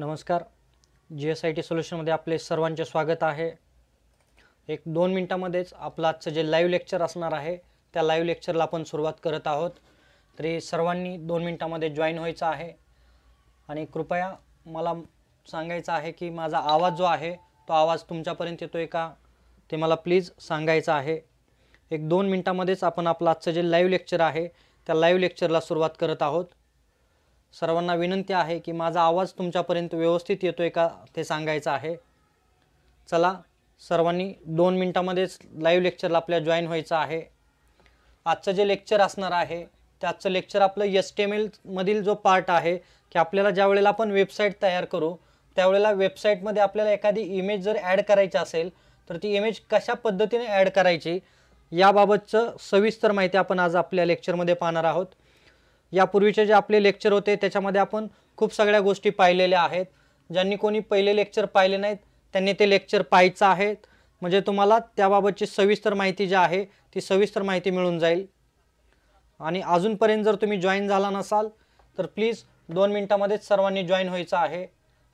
नमस्कार G S I T सोल्युशनमध्ये आपले सर्वांचे स्वागत आहे एक दोन मिनटामध्येच आपलं आजचं जे लाईव्ह लेक्चर असणार आहे त्या लाईव्ह लेक्चरला आपण सुरुवात करत आहोत तरी सर्वांनी दोन मिनटामध्ये जॉईन व्हायचं आहे आणि कृपया मला सांगायचं आहे की माझा आवाज जो आहे तो आवाज तुमच्यापर्यंत येतो आहे का ते मला प्लीज सांगायचं आहे एक दोन मिनटामध्येच आपण आपलं आजचं जे लाईव्ह लेक्चर आहे त्या लाईव्ह लेक्चरला सुरुवात करत आहोत सर्वांना विनंती आहे की माझा आवाज तुमच्यापर्यंत व्यवस्थित येतो आहे का ते सांगायचं आहे चला सर्वांनी दोन मिनटामध्येच लाईव्ह लेक्चरला आपल्या जॉईन व्हायचं आहे आजचं जे लेक्चर असणार आहे त्याचं लेक्चर आपलं एस टी एम एलमधील जो पार्ट आहे की आपल्याला ज्या वेळेला आपण वेबसाईट तयार करू त्यावेळेला वेबसाईटमध्ये आपल्याला एखादी इमेज जर ॲड करायची असेल तर ती इमेज कशा पद्धतीने ॲड करायची याबाबतचं सविस्तर माहिती आपण आज आपल्या लेक्चरमध्ये पाहणार आहोत यापूर्वीचे जे आपले लेक्चर होते त्याच्यामध्ये आपण खूप सगळ्या गोष्टी पाहिलेल्या आहेत ज्यांनी कोणी पहिले लेक्चर पाहिले नाहीत त्यांनी ते लेक्चर पाहायचं आहे म्हणजे तुम्हाला त्याबाबतची सविस्तर माहिती जी आहे ती सविस्तर माहिती मिळून जाईल आणि अजूनपर्यंत जर तुम्ही जॉईन झाला नसाल तर प्लीज दोन मिनटामध्येच सर्वांनी जॉईन व्हायचं आहे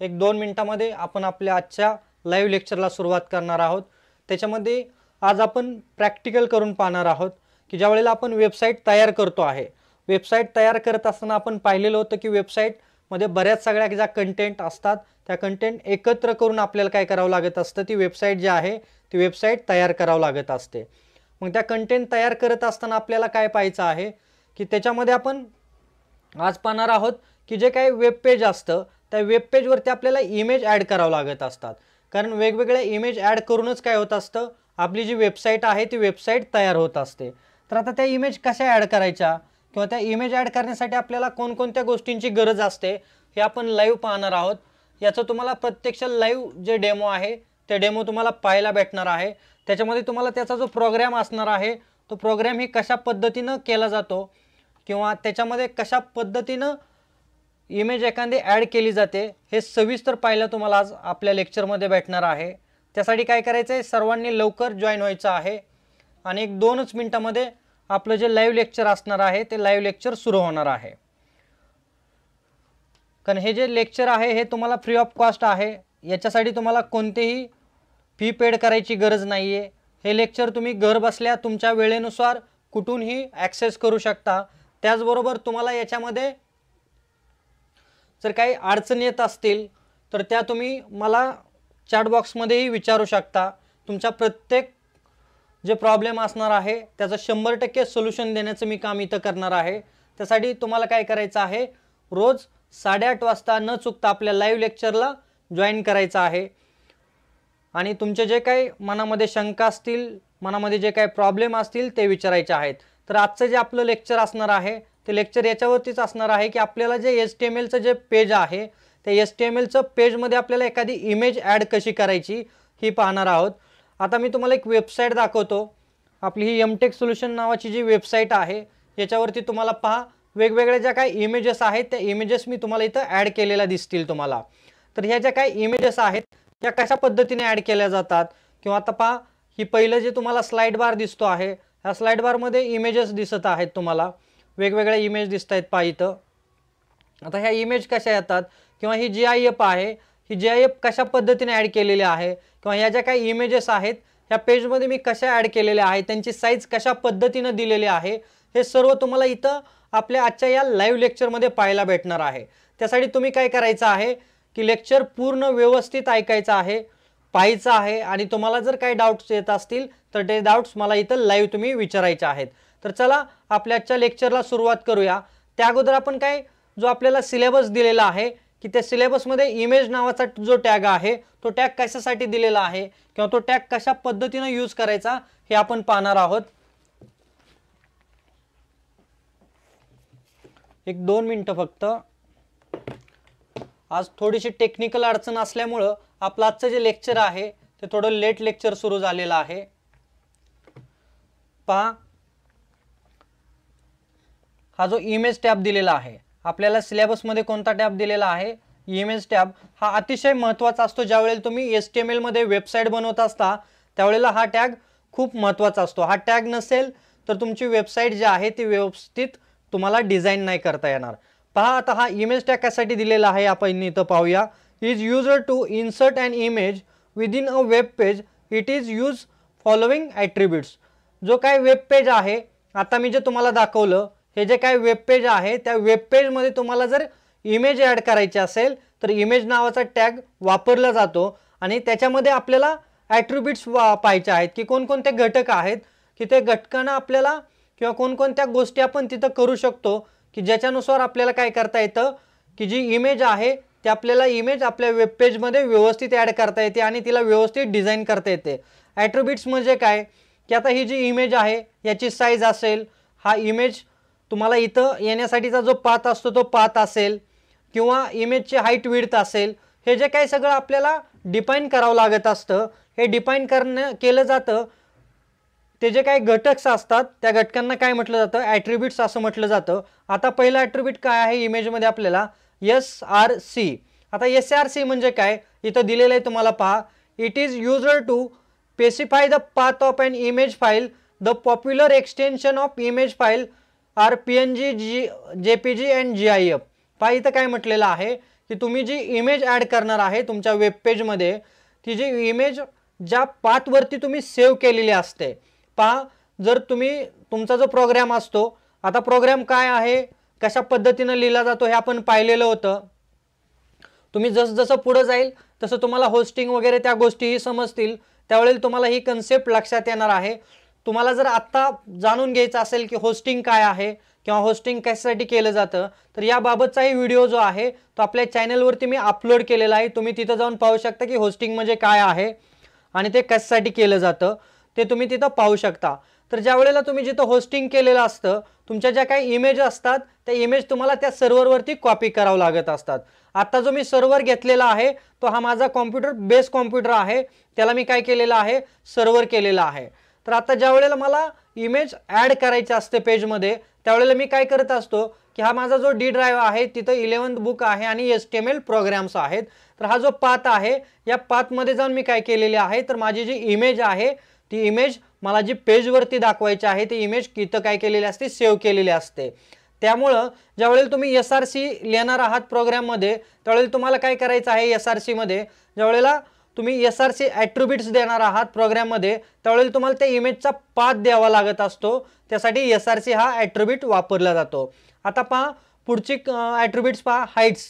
एक दोन मिनटामध्ये आपण आपल्या आजच्या लाईव्ह लेक्चरला सुरुवात करणार आहोत त्याच्यामध्ये आज आपण प्रॅक्टिकल करून पाहणार आहोत की ज्यावेळेला आपण वेबसाईट तयार करतो आहे वेबसाईट तयार करत असताना आपण पाहिलेलं होतं की वेबसाईटमध्ये बऱ्याच सगळ्या ज्या कंटेंट असतात त्या कंटेंट एकत्र करून आपल्याला काय करावं लागत असतं ती वेबसाईट जी आहे ती वेबसाईट तयार करावं लागत असते मग त्या कंटेंट तयार करत असताना आपल्याला काय पाहायचं आहे की त्याच्यामध्ये आपण आज पाहणार आहोत की जे काही वेबपेज असतं त्या वेबपेजवरती आपल्याला इमेज ॲड करावं लागत असतात कारण वेगवेगळ्या इमेज ॲड करूनच काय होत असतं आपली जी वेबसाईट आहे ती वेबसाईट तयार होत असते तर आता त्या इमेज कशा ॲड करायच्या किंवा त्या इमेज ॲड करण्यासाठी आपल्याला कोणकोणत्या गोष्टींची गरज असते हे आपण लाईव्ह पाहणार आहोत याचं तुम्हाला प्रत्यक्ष लाईव्ह जे डेमो आहे ते डेमो तुम्हाला पाहायला भेटणार आहे त्याच्यामध्ये तुम्हाला त्याचा जो प्रोग्रॅम असणार आहे तो प्रोग्रॅम ही कशा पद्धतीनं केला जातो किंवा त्याच्यामध्ये कशा पद्धतीनं इमेज एखादी ॲड केली जाते हे सविस्तर पाहायला तुम्हाला आज आपल्या लेक्चरमध्ये भेटणार आहे त्यासाठी काय करायचं आहे सर्वांनी लवकर जॉईन व्हायचं आहे आणि एक दोनच मिनटामध्ये आपलं जे लाईव्ह लेक्चर असणार आहे ते लाईव्ह लेक्चर सुरू होणार आहे कारण हे जे लेक्चर आहे हे तुम्हाला फ्री ऑफ कॉस्ट आहे याच्यासाठी तुम्हाला कोणतेही फी पेड करायची गरज नाही आहे हे लेक्चर तुम्ही घर बसल्या तुमच्या वेळेनुसार कुठूनही ॲक्सेस करू शकता त्याचबरोबर तुम्हाला याच्यामध्ये जर काही अडचणी येत असतील तर त्या तुम्ही मला चॅटबॉक्समध्येही विचारू शकता तुमच्या प्रत्येक जे प्रॉब्लेम असणार आहे त्याचं शंभर टक्के सोल्युशन देण्याचं मी काम इथं करणार आहे त्यासाठी तुम्हाला काय करायचं आहे रोज साडेआठ वाजता न चुकता आपल्या लाईव्ह लेक्चरला जॉईन करायचं आहे आणि तुमचे जे काही मनामध्ये शंका असतील मनामध्ये जे काही प्रॉब्लेम असतील ते विचारायचे आहेत तर आजचं जे आपलं लेक्चर असणार आहे ते लेक्चर याच्यावरतीच असणार आहे की आपल्याला जे एस टी एम एलचं जे पेज आहे त्या एस टी एम एलचं पेजमध्ये आपल्याला एखादी इमेज ॲड कशी करायची ही पाहणार आहोत आता मी तुम्हाला एक वेबसाईट दाखवतो आपली ही एमटेक सोल्युशन नावाची जी वेबसाईट आहे याच्यावरती तुम्हाला पहा वेगवेगळ्या ज्या काही इमेजेस आहेत त्या इमेजेस मी तुम्हाला इथं ॲड केलेल्या दिसतील तुम्हाला तर ह्या ज्या काही इमेजेस आहेत त्या कशा पद्धतीने ॲड केल्या जातात किंवा आता पहा ही पहिलं जे तुम्हाला स्लाईड बार दिसतो आहे ह्या स्लाईड बारमध्ये इमेजेस दिसत आहेत तुम्हाला वेगवेगळ्या इमेज दिसत आहेत पहा इथं आता ह्या इमेज कशा येतात किंवा ही जी आय एप आहे ही जे आय कशा पद्धतीने ॲड केलेले आहे किंवा या ज्या काही इमेजेस आहेत ह्या पेजमध्ये मी कशा ॲड केलेल्या आहेत त्यांची साईज कशा पद्धतीनं दिलेली आहे हे सर्व तुम्हाला इथं आपल्या आजच्या या लाईव्ह लेक्चरमध्ये पाहायला भेटणार आहे त्यासाठी तुम्ही काय करायचं आहे की लेक्चर पूर्ण व्यवस्थित ऐकायचं आहे पाहायचं आहे आणि तुम्हाला जर काही डाऊट्स येत असतील तर ते डाऊट्स मला इथं लाईव्ह तुम्ही विचारायचे आहेत तर चला आपल्या आजच्या लेक्चरला सुरुवात करूया त्या अगोदर आपण काय जो आपल्याला सिलेबस दिलेला आहे की त्या सिलेबसमध्ये इमेज नावाचा जो टॅग आहे तो टॅग कशासाठी दिलेला आहे किंवा तो टॅग कशा पद्धतीनं यूज करायचा हे आपण पाहणार आहोत एक दोन मिनटं फक्त आज थोडीशी टेक्निकल अडचण असल्यामुळं आपलं आजचं जे लेक्चर आहे ते थोडं लेट लेक्चर सुरू झालेलं आहे पहा हा जो इमेज टॅब दिलेला आहे आपल्याला सिलेबसमध्ये कोणता टॅब दिलेला आहे इमेज e टॅब हा अतिशय महत्त्वाचा असतो ज्यावेळेला तुम्ही एस टी एम एलमध्ये वेबसाईट बनवत असता त्यावेळेला हा टॅग खूप महत्त्वाचा असतो हा टॅग नसेल तर तुमची वेबसाईट जी आहे ती व्यवस्थित तुम्हाला डिझाईन नाही करता येणार पहा आता हा इमेज e टॅग कशासाठी दिलेला आहे आपण इथं पाहूया is use to insert and image within a web page it is use following attributes जो काय वेब पेज आहे आता मी जे तुम्हाला दाखवलं हे जे काय वेबपेज आहे त्या वेबपेजमध्ये तुम्हाला जर इमेज ॲड करायची असेल तर इमेज नावाचा टॅग वापरला जातो आणि त्याच्यामध्ये आपल्याला ॲट्रिब्यूट्स वा पाहिजे आहेत की कोणकोणते घटक आहेत की ते घटकांना आपल्याला किंवा कोणकोणत्या गोष्टी आपण तिथं करू शकतो की ज्याच्यानुसार आपल्याला काय करता येतं की जी इमेज आहे ती आपल्याला इमेज आपल्या वेबपेजमध्ये व्यवस्थित ॲड करता येते आणि तिला व्यवस्थित डिझाईन करता येते ॲट्रिब्यूट्स म्हणजे काय की आता ही जी इमेज आहे याची साईज असेल हा इमेज तुम्हाला इथं येण्यासाठीचा जो पाथ असतो तो पाथ असेल किंवा इमेजची हाईट विड्थ असेल हे जे काही सगळं आपल्याला डिफाईन करावं लागत असतं हे डिफाईन करणं केलं जातं ते जे काही घटक असतात त्या घटकांना काय म्हटलं जातं ॲट्रिब्यूट्स असं म्हटलं जातं आता पहिलं ॲट्रिब्यूट काय आहे इमेजमध्ये आपल्याला एस आर सी आता एस आर सी म्हणजे काय इथं दिलेलं आहे तुम्हाला पहा it is usual to specify the path of and image file the popular extension of image file are P N G G J P G and G I F पहा इथं काय म्हटलेलं आहे की तुम्ही जी इमेज ॲड करणार आहे तुमच्या वेब पेजमध्ये ती जी इमेज ज्या पाथवरती तुम्ही सेव्ह केलेली असते पहा जर तुम्ही तुमचा जो प्रोग्रॅम असतो आता प्रोग्रॅम काय आहे कशा पद्धतीनं लिहिला जातो हे आपण पाहिलेलं होतं तुम्ही जसजसं पुढं जाईल तसं तुम्हाला होस्टिंग वगैरे त्या गोष्टीही समजतील त्यावेळेला तुम्हाला ही कन्सेप्ट लक्षात येणार आहे तुम्हाला जर आत्ता जाणून घ्यायचं असेल की होस्टिंग काय आहे किंवा होस्टिंग कशासाठी केलं जातं तर याबाबतचाही व्हिडिओ जो आहे तो आपल्या चॅनलवरती मी अपलोड केलेला आहे तुम्ही तिथं जाऊन पाहू शकता की होस्टिंग म्हणजे काय आहे आणि ते कशासाठी केलं जातं ते तुम्ही तिथं पाहू शकता तर ज्या वेळेला तुम्ही जिथं होस्टिंग केलेलं असतं तुमच्या ज्या काही इमेज असतात त्या इमेज तुम्हाला त्या सर्व्हरवरती कॉपी करावं लागत असतात आत्ता जो मी सर्व्हर घेतलेला आहे तो हा माझा कॉम्प्युटर बेस कॉम्प्युटर आहे त्याला मी काय केलेलं आहे सर्व्हर केलेला आहे तर आता ज्या वेळेला मला इमेज ॲड करायची असते पेजमध्ये त्यावेळेला मी काय करत असतो की हा माझा जो डी ड्राईव्ह आहे तिथं इलेवन्थ बुक आहे आणि S T M L programs आहेत तर हा जो पात आहे या पातमध्ये जाऊन मी काय केलेली आहे तर माझी जी इमेज आहे ती इमेज मला जी पेजवरती दाखवायची आहे ती इमेज इथं काय केलेली असते सेव्ह केलेली असते त्यामुळं ज्यावेळेला तुम्ही एस आर सी लिहिणार आहात प्रोग्राममध्ये त्यावेळेला तुम्हाला काय करायचं आहे एस आर सीमध्ये ज्यावेळेला तुम्ही एस आर सी ॲट्रिब्यूट्स देणार आहात प्रोग्राममध्ये त्यावेळेला तुम्हाला त्या इमेजचा पाथ द्यावा लागत असतो त्यासाठी एस आर सी हा ॲट्रिब्यूट वापरला जातो आता पहा पुढची ॲट्रिब्यूट्स पहा हाईट्स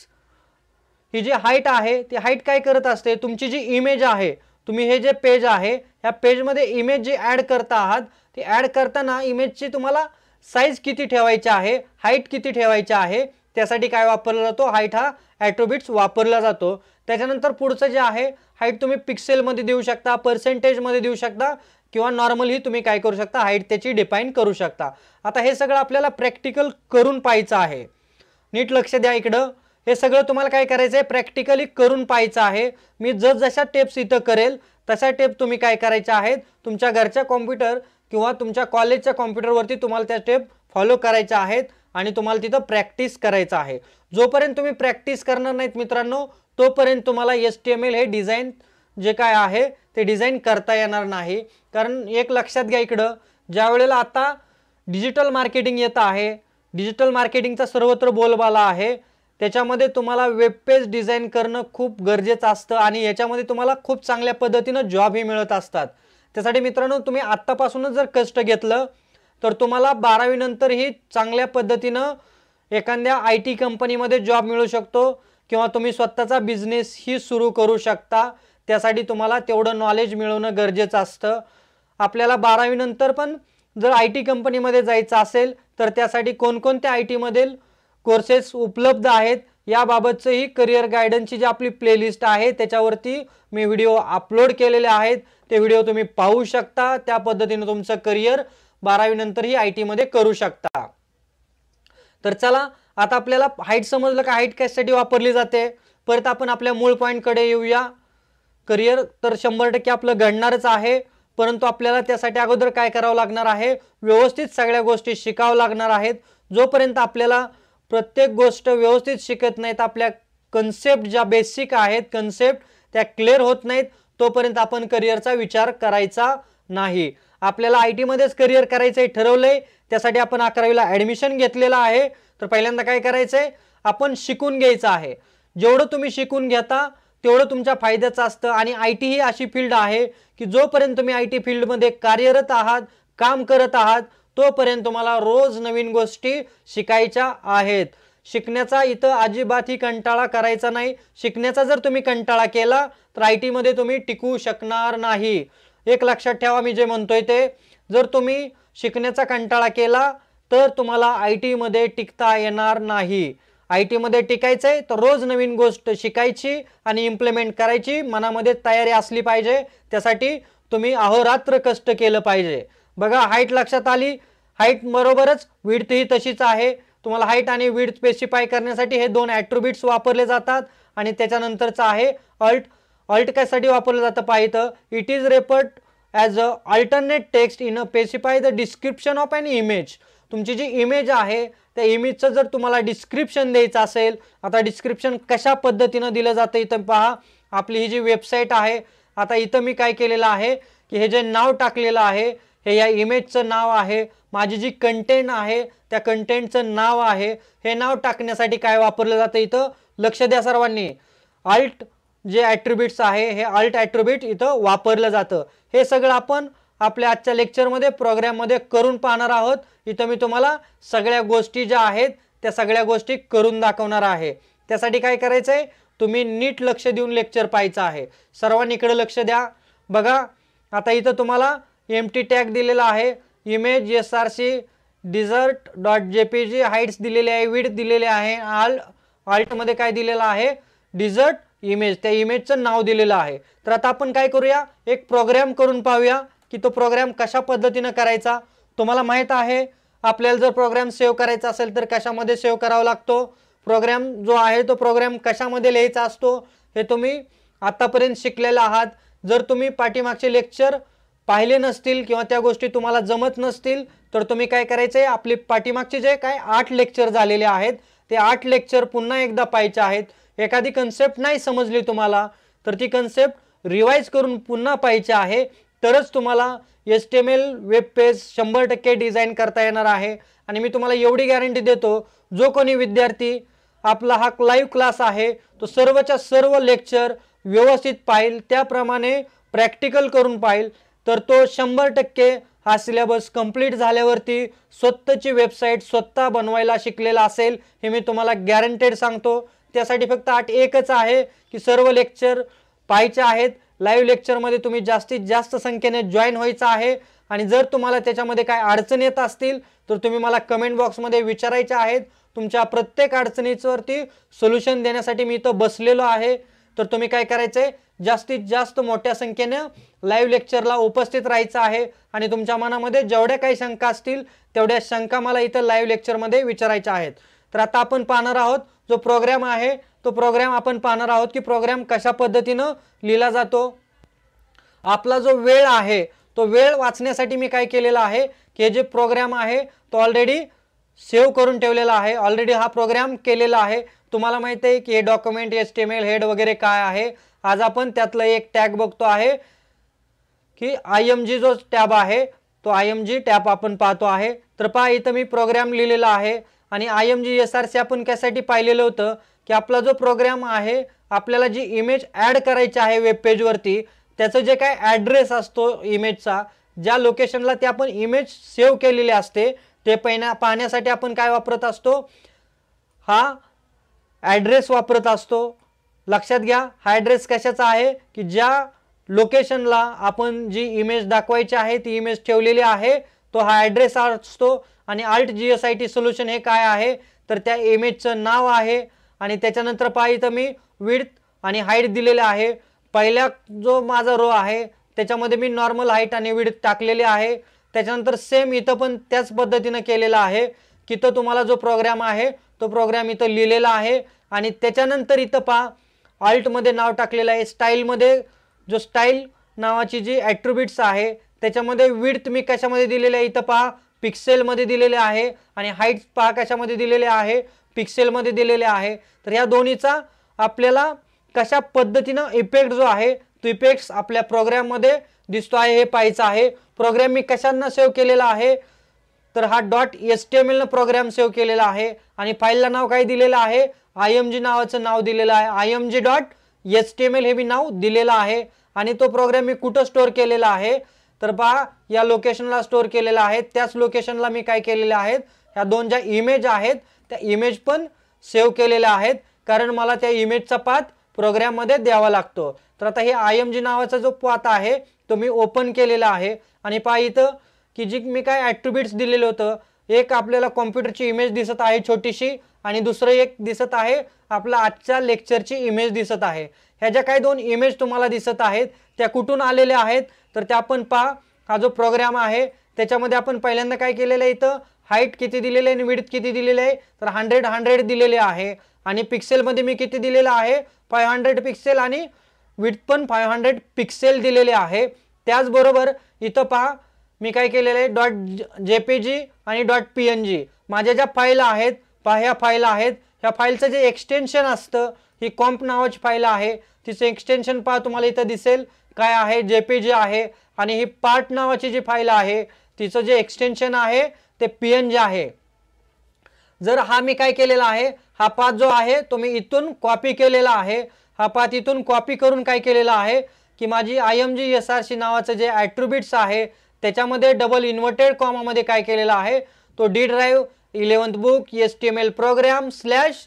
ही जी हाईट आहे ती हाईट काय करत असते तुमची जी इमेज आहे तुम्ही हे जे पेज आहे ह्या पेजमध्ये इमेज जी ॲड करता आहात ती ॲड करताना इमेजची तुम्हाला साईज किती ठेवायची आहे हाईट किती ठेवायची आहे त्यासाठी काय वापरला जातो हाईट हा ॲट्रोबिट्स वापरला जातो त्याच्यानंतर पुढचं जे आहे हाईट तुम्ही पिक्सेलमध्ये देऊ शकता पर्सेंटेजमध्ये देऊ शकता किंवा नॉर्मलही तुम्ही काय करू शकता हाईट त्याची डिफाईन करू शकता आता हे सगळं आपल्याला प्रॅक्टिकल करून पाहायचं आहे नीट लक्ष द्या इकडं हे सगळं तुम्हाला काय करायचं आहे प्रॅक्टिकली करून पाहायचं आहे मी जशा टेप्स इथं करेल तशा टेप तुम्ही काय करायच्या आहेत तुमच्या घरच्या कॉम्प्युटर किंवा तुमच्या कॉलेजच्या कॉम्प्युटरवरती तुम्हाला त्या स्टेप फॉलो करायच्या आहेत आणि तुम्हाला तिथं प्रॅक्टिस करायचं आहे जोपर्यंत तुम्ही प्रॅक्टिस करणार नाहीत मित्रांनो तोपर्यंत तुम्हाला एस टी एम एल हे डिझाईन जे काय आहे ते डिझाईन करता येणार नाही कारण एक लक्षात घ्या इकडं ज्या वेळेला आता डिजिटल मार्केटिंग येतं आहे डिजिटल मार्केटिंगचा सर्वत्र बोलबाला आहे त्याच्यामध्ये तुम्हाला वेब पेज डिझाईन करणं खूप गरजेचं असतं आणि याच्यामध्ये तुम्हाला खूप चांगल्या पद्धतीनं जॉबही मिळत असतात त्यासाठी मित्रांनो तुम्ही आत्तापासूनच जर कष्ट घेतलं तर तुम्हाला बारावीनंतरही चांगल्या पद्धतीनं एखाद्या आय टी कंपनीमध्ये जॉब मिळू शकतो किंवा तुम्ही स्वतःचा बिझनेसही सुरू करू शकता त्यासाठी तुम्हाला तेवढं नॉलेज मिळवणं गरजेचं असतं आपल्याला बारावीनंतर पण जर आय टी कंपनीमध्ये जायचं असेल तर त्यासाठी कोणकोणत्या आय टीमधील कोर्सेस उपलब्ध आहेत याबाबतचंही करिअर गायडन्सची जी आपली प्लेलिस्ट आहे त्याच्यावरती मी व्हिडिओ अपलोड केलेले आहेत ते व्हिडिओ तुम्ही पाहू शकता त्या पद्धतीने तुमचं करिअर बारावीनंतरही आय टीमध्ये करू शकता तर चला आता आपल्याला हाईट समजलं का हाईट कॅशसाठी वापरली जाते परत आपण आपल्या मूळ पॉईंटकडे येऊया करिअर तर शंभर टक्के आपलं घडणारच आहे परंतु आपल्याला त्यासाठी अगोदर काय करावं लागणार आहे व्यवस्थित सगळ्या गोष्टी शिकावं लागणार आहेत जोपर्यंत आपल्याला प्रत्येक गोष्ट व्यवस्थित शिकत नाहीत आपल्या कन्सेप्ट ज्या बेसिक आहेत कन्सेप्ट त्या क्लिअर होत नाहीत तोपर्यंत आपण करिअरचा विचार करायचा नाही आपल्याला आय टीमध्येच करिअर करायचं हे ठरवलं आहे त्यासाठी आपण अकरावीला ॲडमिशन घेतलेलं आहे तर पहिल्यांदा काय करायचं आहे आपण शिकून घ्यायचं आहे जेवढं तुम्ही शिकून घेता तेवढं तुमच्या फायद्याचं असतं आणि आय टी ही अशी फील्ड आहे की जोपर्यंत तुम्ही आय टी फील्डमध्ये कार्यरत आहात काम करत आहात तोपर्यंत तुम्हाला रोज नवीन गोष्टी शिकायच्या आहेत शिकण्याचा इथं अजिबात ही कंटाळा करायचा नाही शिकण्याचा जर तुम्ही कंटाळा केला तर आय टीमध्ये तुम्ही टिकू शकणार नाही एक लक्षात ठेवा मी जे म्हणतोय ते जर तुम्ही शिकण्याचा कंटाळा केला तर तुम्हाला आय टीमध्ये टिकता येणार नाही आय टीमध्ये टिकायचं आहे तर रोज नवीन गोष्ट शिकायची आणि इम्प्लिमेंट करायची मनामध्ये तयारी असली पाहिजे त्यासाठी तुम्ही अहोरात्र कष्ट केलं पाहिजे बघा हाईट लक्षात आली हाईट बरोबरच विड्थ ही तशीच आहे तुम्हाला हाईट आणि विड स्पेसिफाय करण्यासाठी हे दोन ॲट्रिब्यूट्स वापरले जातात आणि त्याच्यानंतरचं आहे अल्ट अल्ट कशासाठी वापरलं जातं पाहिजे it is referred as a alternate text in a specify the description of an image तुमची जी इमेज आहे त्या इमेजचं जर तुम्हाला डिस्क्रिप्शन द्यायचं असेल आता डिस्क्रिप्शन कशा पद्धतीनं दिलं जातं इथं पहा आपली ही जी वेबसाईट आहे आता इथं मी काय केलेलं आहे की हे जे नाव टाकलेलं आहे हे या इमेजचं नाव आहे माझी जी कंटेंट आहे त्या कंटेंटचं नाव आहे हे नाव टाकण्यासाठी काय वापरलं जातं इथं लक्ष द्या सर्वांनी अल्ट जे ॲट्रिब्यूट्स आहे हे अल्ट ॲट्रिब्यूट इथं वापरलं जातं हे सगळं आपण आपल्या आजच्या लेक्चरमध्ये प्रोग्रॅममध्ये करून पाहणार आहोत इथं मी तुम्हाला सगळ्या गोष्टी ज्या आहेत त्या सगळ्या गोष्टी करून दाखवणार आहे त्यासाठी काय करायचं आहे तुम्ही नीट लक्ष देऊन लेक्चर पाहायचं आहे सर्वांनी सर्वांनीकडे लक्ष द्या बघा आता इथं तुम्हाला एम टी टॅग दिलेला आहे image S R C desert dot J P G heights दिलेले आहे विड दिलेले आहे आल आल्टमध्ये काय दिलेलं आहे डिझर्ट इमेज त्या इमेजचं नाव दिलेलं आहे तर आता आपण काय करूया एक प्रोग्रॅम करून पाहूया की तो प्रोग्राम कशा पद्धतीनं करायचा तुम्हाला माहीत आहे आपल्याला जर प्रोग्राम सेव्ह करायचा असेल तर कशामध्ये सेव्ह करावा लागतो प्रोग्राम जो आहे तो प्रोग्राम कशामध्ये लिहायचा असतो हे तुम्ही आत्तापर्यंत शिकलेला आहात जर तुम्ही पाठीमागचे लेक्चर पाहिले नसतील किंवा त्या गोष्टी तुम्हाला जमत नसतील तर तुम्ही काय करायचं आहे आपले पाठीमागचे जे काय आठ लेक्चर झालेले आहेत ते आठ लेक्चर पुन्हा एकदा पाहिजे आहेत एखादी कन्सेप्ट नाही समजली तुम्हाला तर ती कन्सेप्ट रिवाईज करून पुन्हा पाहिजे आहे तरच तुम्हाला S T M L web page शंभर टक्के डिझाईन करता येणार आहे आणि मी तुम्हाला एवढी गॅरंटी देतो जो कोणी विद्यार्थी आपला हा लाईव्ह क्लास आहे तो सर्वच्या सर्व लेक्चर व्यवस्थित पाहिल त्याप्रमाणे प्रॅक्टिकल करून पाहिल तर तो शंभर टक्के हा सिलेबस कंप्लीट झाल्यावरती स्वतःची वेबसाईट स्वतः बनवायला शिकलेला असेल हे मी तुम्हाला गॅरंटेड सांगतो त्यासाठी फक्त आठ एकच आहे की सर्व लेक्चर पाहायचे आहेत लाईव्ह लेक्चरमध्ये तुम्ही जास्तीत जास्त संख्येने जॉईन व्हायचं आहे आणि जर तुम्हाला त्याच्यामध्ये काय अडचणी येत असतील तर तुम्ही मला कमेंट बॉक्समध्ये विचारायच्या आहेत तुमच्या प्रत्येक अडचणीवरती सोल्युशन देण्यासाठी मी इथं बसलेलो आहे तर तुम्ही काय करायचं आहे जास्तीत जास्त मोठ्या संख्येनं लाईव्ह लेक्चरला उपस्थित राहायचं आहे आणि तुमच्या मनामध्ये जेवढ्या काही शंका असतील तेवढ्या शंका मला इथं लाईव्ह लेक्चरमध्ये विचारायच्या आहेत तर आता आपण पाहणार आहोत जो प्रोग्राम आहे तो प्रोग्राम आपण पाहणार आहोत की प्रोग्राम कशा पद्धतीनं लिहिला जातो आपला जो वेळ आहे तो वेळ वाचण्यासाठी मी काय केलेला आहे की हे जे प्रोग्राम आहे तो ऑलरेडी सेव्ह करून ठेवलेला आहे ऑलरेडी हा प्रोग्राम केलेला आहे तुम्हाला माहीत आहे की हे document S T M L head वगैरे काय आहे आज आपण त्यातलं एक टॅग बघतो आहे की आय एम जी जो टॅब आहे तो आय एम जी टॅब आपण पाहतो आहे तर पहा इथं मी प्रोग्राम लिहिलेला आहे आणि I M G S R C आपण कशासाठी पाहिलेलं होतं की आपला जो प्रोग्राम आहे आपल्याला जी इमेज ॲड करायची आहे वेब पेजवरती त्याचं जे काय ॲड्रेस असतो इमेजचा ज्या लोकेशनला ते आपण इमेज सेव्ह केलेले असते ते पहिना पाहण्यासाठी आपण काय वापरत असतो हा ॲड्रेस वापरत असतो लक्षात घ्या हा ॲड्रेस कशाचा आहे की ज्या लोकेशनला आपण जी इमेज दाखवायची आहे ती इमेज ठेवलेली आहे तो हा ॲड्रेस असतो आणि आर्ट G S I T solution हे काय आहे तर त्या इमेजचं नाव आहे आणि त्याच्यानंतर पहा इथं मी विड्थ आणि हाईट दिलेलं आहे पहिल्या जो माझा रो आहे त्याच्यामध्ये मी नॉर्मल हाईट आणि विड्थ टाकलेले आहे त्याच्यानंतर सेम इथं पण त्याच पद्धतीनं केलेलं आहे की तो तुम्हाला जो प्रोग्राम आहे तो प्रोग्राम इथं लिहिलेला आहे आणि त्याच्यानंतर इथं पहा आल्टमध्ये नाव टाकलेलं आहे स्टाईलमध्ये जो स्टाईल नावाची जी ॲट्रिब्युट्स आहे त्याच्यामध्ये विड्थ मी कशामध्ये दिलेली आहे इथं पहा पिक्सेलमध्ये दिलेले आहे आणि हाईट पहा कशामध्ये दिलेले आहे पिक्सेलमध्ये दिलेले आहे तर या दोन्हीचा आपल्याला कशा पद्धतीनं इफेक्ट जो आहे तो इफेक्ट्स आपल्या प्रोग्रॅममध्ये दिसतो आहे हे पाहायचं आहे प्रोग्रॅम मी कशांना सेव्ह केलेला आहे तर हा डॉट एस टी एम एलनं प्रोग्रॅम सेव्ह केलेला आहे आणि फाईलला नाव काय दिलेलं आहे आय एम जी नावाचं नाव दिलेलं आहे I M G dot S T M L हे मी नाव दिलेलं आहे आणि तो प्रोग्रॅम मी कुठं स्टोअर केलेला आहे तर पहा या लोकेशनला स्टोअर केलेला आहे त्याच लोकेशनला मी काय केलेल्या आहेत ह्या दोन ज्या इमेज आहेत त्या इमेज पण सेव्ह केलेल्या आहेत कारण मला त्या इमेजचा पात प्रोग्रॅममध्ये द्यावा लागतो तर आता हे आय एम जी नावाचा जो पात आहे तो मी ओपन केलेला आहे आणि पहा इथं की जी मी काय ॲट्रिब्यूट्स दिलेलं होतं एक आपल्याला कॉम्प्युटरची इमेज दिसत आहे छोटीशी आणि दुसरं एक दिसत आहे आपला आजच्या लेक्चरची इमेज दिसत आहे ह्या ज्या काही दोन इमेज तुम्हाला दिसत आहेत त्या कुठून आलेल्या आहेत तर त्या आपण पहा हा जो प्रोग्राम आहे त्याच्यामध्ये आपण पहिल्यांदा काय केलेलं आहे इथं हाईट किती दिलेलं आहे आणि विडथ किती दिलेलं आहे तर हंड्रेड हंड्रेड दिलेले आहे आणि पिक्सेलमध्ये मी किती दिलेलं आहे फाय हंड्रेड पिक्सेल आणि विथ पण फाय हंड्रेड पिक्सेल दिलेले आहे त्याचबरोबर इथं पहा मी काय केलेलं आहे डॉट जे पी जी आणि डॉट पी एन जी माझ्या ज्या फाईल आहेत पहा ह्या फाईल आहेत ह्या फाईलचं जे एक्सटेन्शन असतं ही कॉम्प नावाची फाईल आहे तिचं एक्सटेन्शन पहा तुम्हाला इथं दिसेल काय आहे जे जे आहे आणि ही पार्ट नावाची जी फाईल आहे तिचं जे एक्सटेन्शन आहे ते पी एन जे आहे जर हा मी काय केलेला आहे हा पाथ जो आहे तो मी इथून कॉपी केलेला आहे हा पाथ इथून कॉपी करून काय केलेला आहे की माझी I M G S R C नावाचं जे ॲट्रिब्युट्स आहे त्याच्यामध्ये डबल इन्व्हर्टेड कॉमामध्ये काय केलेला आहे तो D drive eleventh book S T M L program slash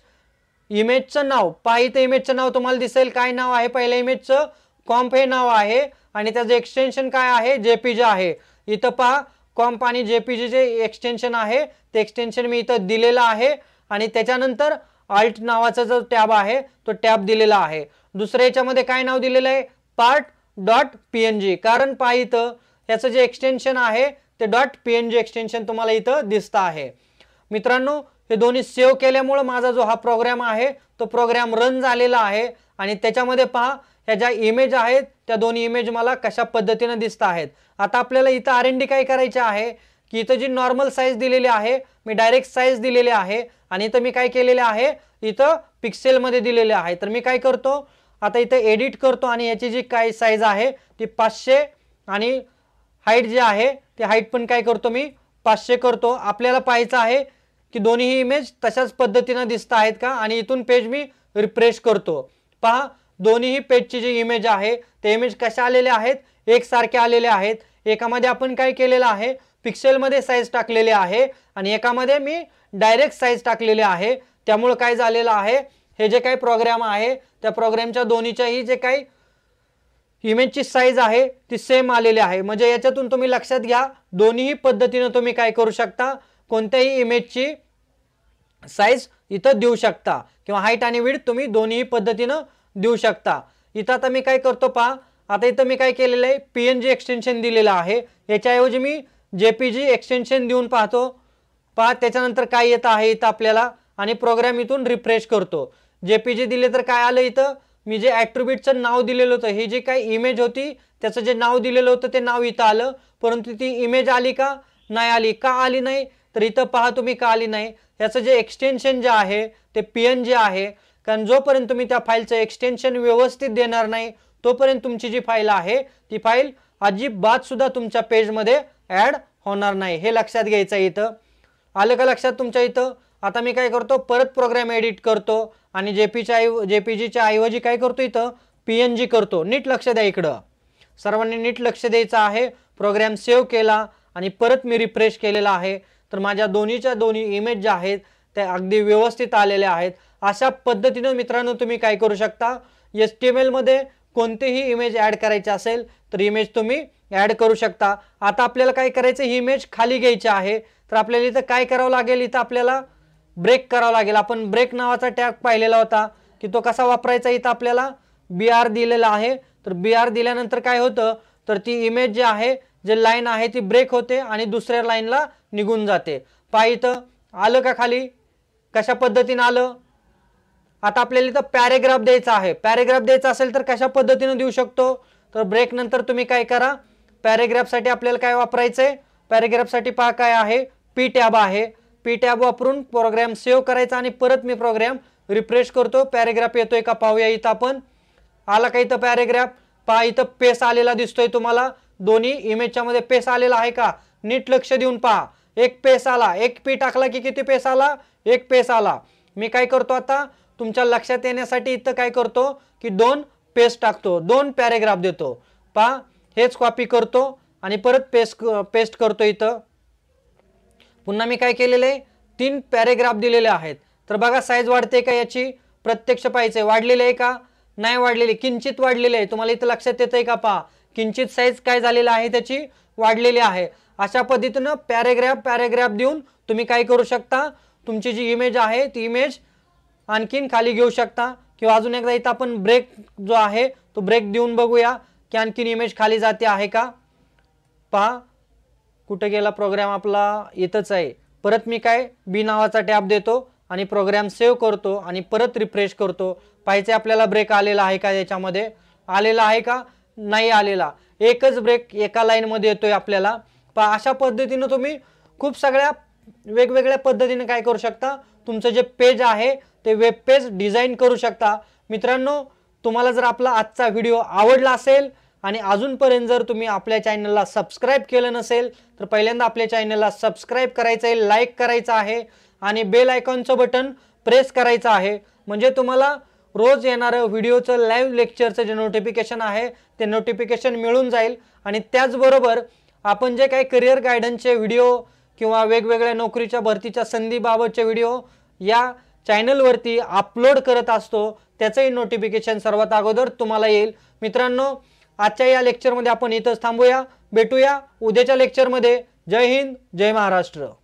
इमेजचं नाव पहा तर इमेजचं नाव तुम्हाला दिसेल काय नाव आहे पहिल्या इमेजचं कॉम्प हे नाव आहे आणि त्याचं एक्सटेन्शन काय आहे जे आहे इथं पहा कॉम्प आणि जेपीजे जे एक्सटेन्शन आहे ते एक्सटेन्शन मी इथं दिलेलं आहे आणि त्याच्यानंतर अल्ट नावाचा जो टॅब आहे तो टॅब दिलेला आहे दुसऱ्या याच्यामध्ये काय नाव दिलेलं आहे part dot P N G कारण पहा याचं जे एक्सटेन्शन आहे ते dot P N G extension तुम्हाला इथं दिसतं आहे मित्रांनो हे दोन्ही सेव्ह केल्यामुळं माझा जो हा प्रोग्रॅम आहे तो प्रोग्रॅम रन झालेला आहे आणि त्याच्यामध्ये पहा ह्या ज्या इमेज आहेत त्या दोन्ही इमेज मला कशा पद्धतीनं दिसत आहेत आता आपल्याला इथं आर एन डी काय करायची आहे की इथं जी नॉर्मल साईज दिलेली आहे मी डायरेक्ट साईज दिलेली आहे आणि इथं मी काय केलेले आहे इथं पिक्सेलमध्ये दिलेले आहे तर मी काय करतो आता इथं एडिट करतो आणि याची जी काय साईज आहे ती पाचशे आणि हाईट जी आहे ती हाईट पण काय करतो मी पाचशे करतो आपल्याला पाहायचं आहे की दोन्हीही इमेज तशाच पद्धतीनं दिसत आहेत का आणि इथून पेज मी रिफ्रेश करतो पहा दोन्हीही पेजची जी इमेज आहे ते इमेज कशा आलेल्या आहेत एकसारखे आलेले आहेत एकामध्ये आपण काय केलेलं आहे पिक्सेलमध्ये साईज टाकलेले आहे आणि एकामध्ये मी डायरेक्ट साईज टाकलेले आहे त्यामुळं काय झालेलं आहे हे जे काही प्रोग्रॅम आहे त्या प्रोग्रॅमच्या दोन्हीच्याही जे काही इमेजची साईज आहे ती सेम आलेली आहे म्हणजे याच्यातून तुम्ही लक्षात घ्या दोन्हीही पद्धतीनं तुम्ही काय करू शकता कोणत्याही इमेजची साईज इथं देऊ शकता किंवा हाईट आणि विड तुम्ही दोन्ही पद्धतीनं देऊ शकता इथं आता मी काय करतो पहा आता इथं मी काय केलेलं आहे पी एन जी एक्सटेन्शन दिलेलं आहे याच्याऐवजी मी जे पी जी एक्सटेन्शन देऊन पाहतो पहा त्याच्यानंतर काय येतं आहे इथं आपल्याला आणि प्रोग्राम इथून रिफ्रेश करतो जे पी जी दिले तर काय आलं इथं मी जे ॲट्रिब्यूटचं नाव दिलेलं होतं हे जे काही इमेज होती त्याचं जे नाव दिलेलं होतं ते नाव इथं आलं परंतु ती इमेज आली का नाही आली का आली नाही तर इथं पहा तुम्ही का आली नाही याचं जे एक्सटेन्शन जे आहे ते पी एन जे आहे कारण जोपर्यंत तुम्ही त्या फाईलचं एक्सटेन्शन व्यवस्थित देणार नाही तोपर्यंत तुमची जी फाईल आहे ती फाईल अजिबात सुद्धा तुमच्या पेजमध्ये ॲड होणार नाही हे लक्षात घ्यायचं इथं आलं का लक्षात तुमच्या इथं आता मी काय करतो परत प्रोग्राम एडिट करतो आणि जे पीच्या ऐव जे पी जीच्या ऐवजी काय करतो इथं पी एन जी करतो नीट लक्ष द्या इकडं सर्वांनी नीट लक्ष द्यायचं आहे प्रोग्रॅम सेव्ह केला आणि परत मी रिफ्रेश केलेला आहे तर माझ्या दोन्हीच्या दोन्ही इमेज ज्या आहेत त्या अगदी व्यवस्थित आलेल्या आहेत अशा पद्धतीनं मित्रांनो तुम्ही काय करू शकता एस टी एम एलमध्ये कोणतीही इमेज ॲड करायची असेल तर इमेज तुम्ही ॲड करू शकता आता आपल्याला काय करायचं ही इमेज खाली घ्यायची आहे तर आपल्याला इथं काय करावं लागेल इथं आपल्याला ब्रेक करावं लागेल आपण ब्रेक नावाचा टॅग पाहिलेला होता की तो कसा वापरायचा इथं आपल्याला बी आर दिलेला आहे तर बी आर दिल्यानंतर काय होतं तर ती इमेज जी आहे जे लाईन आहे ती ब्रेक होते आणि दुसऱ्या लाईनला निघून जाते पहा इथं आलं का खाली कशा पद्धतीनं आलं आता आपल्याला इथं पॅरेग्राफ द्यायचा आहे पॅरेग्राफ द्यायचा असेल तर कशा पद्धतीनं देऊ शकतो तर ब्रेक नंतर तुम्ही काय करा पॅरेग्राफसाठी आपल्याला काय वापरायचं आहे पॅरेग्राफसाठी पहा काय आहे पी टॅब आहे पी टॅब वापरून प्रोग्रॅम सेव्ह करायचा आणि परत मी प्रोग्रॅम रिफ्रेश करतो पॅरेग्राफ येतोय का पाहूया इथं आपण आला का इथं पॅरेग्राफ पहा इथं पेस आलेला दिसतोय तुम्हाला दोन्ही इमेजच्या मध्ये पेस आलेला आहे का नीट लक्ष देऊन पहा एक पेस आला एक पी टाकला की किती पेस आला एक पेस आला मी काय करतो आता तुमच्या लक्षात येण्यासाठी इथं काय करतो की दोन पेस टाकतो दोन पॅरेग्राफ देतो पा हेच कॉपी करतो आणि परत पेस्ट पेस्ट करतो इथं पुन्हा मी काय केलेलं आहे तीन पॅरेग्राफ दिलेले आहेत तर बघा साईज वाढते का याची प्रत्यक्ष पाहिजे वाढलेले आहे का नाही वाढलेली किंचित वाढलेले आहे तुम्हाला इथं लक्षात येतंय आहे का पहा किंचित साईज काय झालेला आहे त्याची वाढलेली आहे अशा पद्धतीनं पॅरेग्राफ पॅरेग्राफ देऊन तुम्ही काय करू शकता तुमची जी इमेज आहे ती इमेज आणखीन खाली घेऊ शकता किंवा अजून एकदा इथं आपण ब्रेक जो आहे तो ब्रेक देऊन बघूया की आणखीन इमेज खाली जाते आहे का पहा कुठे गेला प्रोग्राम आपला येतच आहे परत मी काय बी नावाचा टॅब देतो आणि प्रोग्राम सेव्ह करतो आणि परत रिफ्रेश करतो पाहिजे आपल्याला ब्रेक आलेला आहे का याच्यामध्ये आलेला आहे का नाही आलेला एकच ब्रेक एका लाईनमध्ये येतोय आपल्याला प अशा पद्धतीनं तुम्ही खूप सगळ्या वेगवेगळ्या पद्धतीने काय करू शकता तुमचं जे पेज आहे ते वेब पेज डिझाईन करू शकता मित्रांनो तुम्हाला जर आपला आजचा व्हिडिओ आवडला असेल आणि अजूनपर्यंत जर तुम्ही आपल्या चॅनलला सबस्क्राईब केलं नसेल तर पहिल्यांदा आपल्या चॅनलला सबस्क्राईब करायचं आहे लाईक करायचं आहे आणि बेल आयकॉनचं बटन प्रेस करायचं आहे म्हणजे तुम्हाला रोज येणारं व्हिडिओचं लाईव्ह लेक्चरचं जे नोटिफिकेशन आहे ते नोटिफिकेशन मिळून जाईल आणि त्याचबरोबर आपण जे काही करिअर गायडन्सचे व्हिडिओ किंवा वेगवेगळ्या नोकरीच्या भरतीच्या संधीबाबतचे व्हिडिओ या चॅनलवरती अपलोड करत असतो त्याचंही नोटिफिकेशन सर्वात अगोदर तुम्हाला येईल मित्रांनो आजच्या या लेक्चरमध्ये आपण इथंच थांबूया भेटूया उद्याच्या लेक्चरमध्ये जय हिंद जय महाराष्ट्र